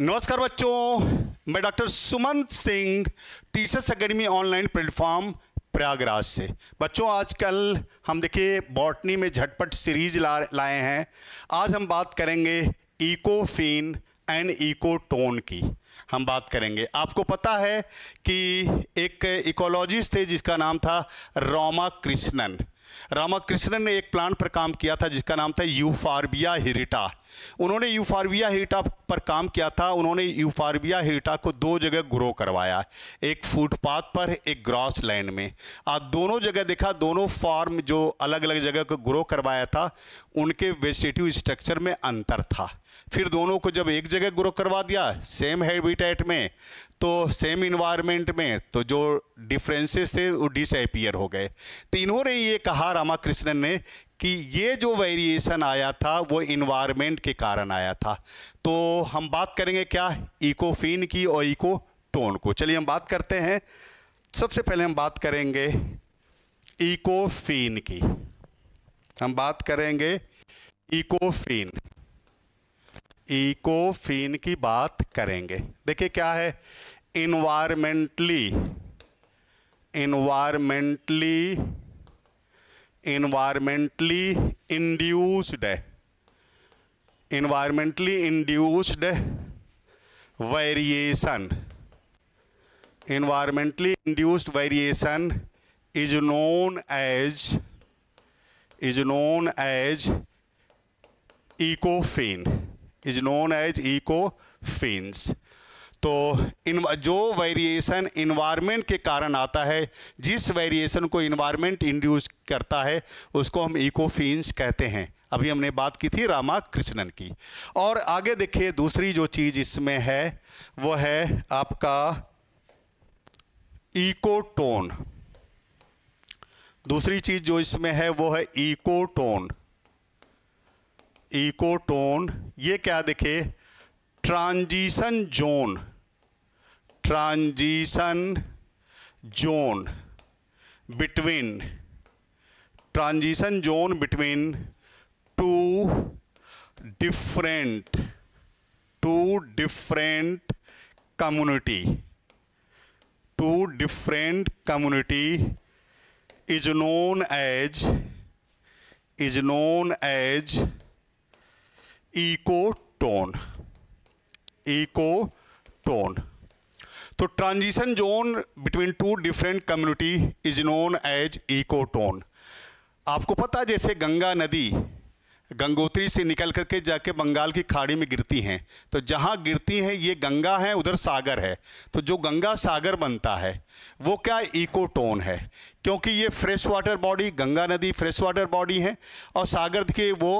नमस्कार बच्चों मैं doctor Sumant Singh teachers academy online platform Prayagraj से बच्चों आजकल हम देखिए बॉटनी में झटपट सीरीज ला लाए हैं आज हम बात करेंगे इकोफिन एंड इकोटोन की हम बात करेंगे आपको पता है कि एक इकोलॉजिस्ट थे जिसका नाम था रोमा कृष्णन रामाकृष्णन ने एक प्लांट पर काम किया था जिसका नाम था यूफार्बिया हिरिटा उन्होंने यूफारविया हिरिटा पर काम किया था उन्होंने यूफारविया हिरिटा को दो जगह ग्रो करवाया एक फुटपाथ पर एक ग्रास लैंड में आज दोनों जगह देखा दोनों फार्म जो अलग अलग जगह को ग्रो करवाया था उनके वेजिटेटिव स्ट्रक्चर में अंतर था फिर दोनों को जब एक जगह ग्रो करवा दिया सेम हैबिटेट में तो सेम इन्वायरमेंट में तो जो डिफरेंसेस थे वो डिसअपियर हो गए तो इन्होंने ये कहा रामाकृष्णन ने कि ये जो वेरिएशन आया था वो इन्वायरमेंट के कारण आया था तो हम बात करेंगे क्या इकोफिन की और इको टोन को चलिए हम बात करते हैं सबसे पहले हम बात करेंगे इकोफिन की हम बात करेंगे इकोफिन इकोफिन की बात करेंगे देखिए क्या है environmentally environmentally environmentally induced environmentally induced variation environmentally induced variation is known as is known as ecofin is known as ecofins तो इन जो वेरिएशन इन्वायरमेंट के कारण आता है जिस वेरिएशन को इन्वायरमेंट इंड्यूस करता है उसको हम इकोफीन्स कहते हैं अभी हमने बात की थी रामा कृष्णन की और आगे देखिए दूसरी जो चीज़ इसमें है वो है आपका इकोटोन दूसरी चीज़ जो इसमें है वो है इकोटोन इकोटोन ये क्या देखे transition zone transition zone between transition zone between two different two different community two different community is known as is known as ecotone ecotone तो transition zone between two different community is known as ecotone आपको पता जैसे गंगा नदी गंगोत्री से निकल करके जाके बंगाल की खाड़ी में गिरती हैं तो जहाँ गिरती हैं ये गंगा है उधर सागर है तो जो गंगा सागर बनता है वो क्या इकोटोन है क्योंकि ये फ्रेश वाटर बॉडी गंगा नदी फ्रेश वाटर बॉडी है और सागर के वो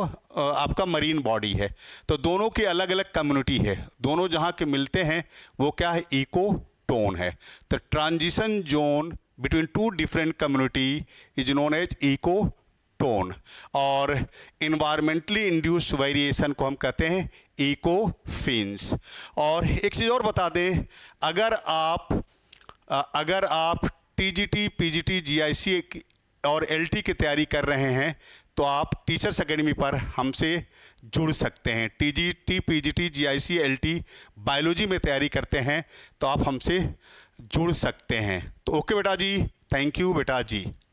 आपका मरीन बॉडी है तो दोनों की अलग अलग कम्युनिटी है दोनों जहाँ के मिलते हैं वो क्या है इको टोन है तो transition zone between two different community is known as ecotone और इन्वायरमेंटली इंड्यूस वेरिएशन को हम कहते हैं इको फिन्स और एक चीज़ और बता दें अगर आप अगर आप टीजीटी पीजीटी जीआईसी और एलटी की तैयारी कर रहे हैं तो आप टीचर्स अकेडमी पर हमसे जुड़ सकते हैं T G T P G T G I C L T biology में तैयारी करते हैं तो आप हमसे जुड़ सकते हैं तो ओके बेटा जी थैंक यू बेटा जी